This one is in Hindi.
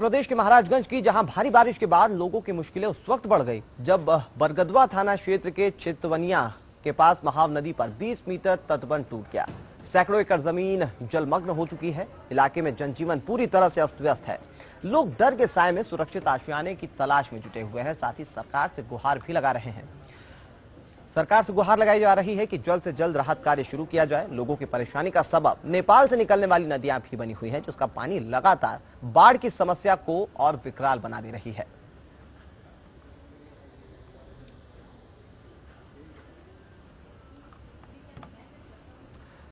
प्रदेश के महाराजगंज की जहां भारी बारिश के बाद लोगों की मुश्किलें उस वक्त बढ़ गई जब बरगदवा थाना क्षेत्र के चितवनिया के पास महाव नदी पर 20 मीटर तटबंध टूट गया सैकड़ों एकड़ जमीन जलमग्न हो चुकी है इलाके में जनजीवन पूरी तरह से अस्त व्यस्त है लोग डर के साय में सुरक्षित आशियाने की तलाश में जुटे हुए हैं साथ ही सरकार से गुहार भी लगा रहे हैं सरकार से गुहार लगाई जा रही है कि जल्द से जल्द राहत कार्य शुरू किया जाए लोगों की परेशानी का सबब नेपाल से निकलने वाली नदियां भी बनी हुई हैं जिसका पानी लगातार बाढ़ की समस्या को और विकराल बना दे रही है